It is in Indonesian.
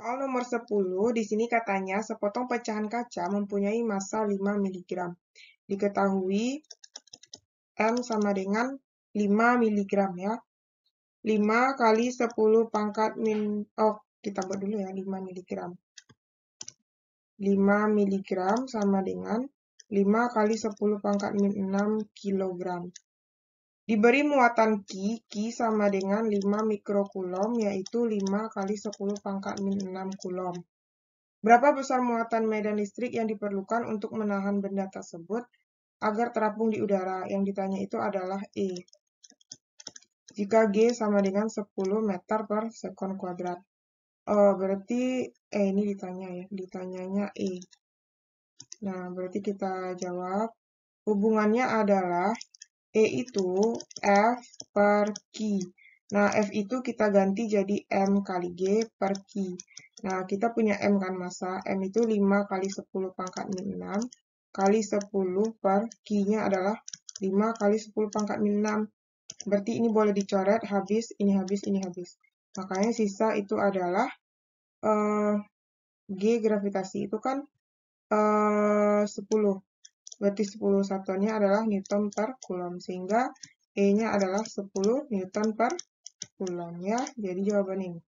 Soal nomor 10, di sini katanya sepotong pecahan kaca mempunyai massa 5 mg. Diketahui M sama dengan 5 mg ya. 5 kali 10 pangkat min... Oh, kita buat dulu ya, 5 mg. 5 mg sama dengan 5 kali 10 pangkat min 6 kg. Diberi muatan Ki, Ki sama dengan 5 mikrokulom, yaitu 5 kali 10 pangkat min 6 kulom. Berapa besar muatan medan listrik yang diperlukan untuk menahan benda tersebut agar terapung di udara? Yang ditanya itu adalah E. Jika G sama dengan 10 meter per sekon kuadrat. Oh, berarti eh ini ditanya ya, ditanyanya E. Nah, berarti kita jawab hubungannya adalah E itu F per Q. Nah, F itu kita ganti jadi M kali G per Q. Nah, kita punya M kan masa. M itu 5 kali 10 pangkat 6 kali 10 per Q-nya adalah 5 kali 10 pangkat 6. Berarti ini boleh dicoret, habis, ini habis, ini habis. Makanya sisa itu adalah uh, G gravitasi. Itu kan eh, uh, 10. Berarti 10 satuannya adalah Newton per Coulomb. Sehingga E-nya adalah 10 Newton per Coulomb. Ya, jadi jawaban ini.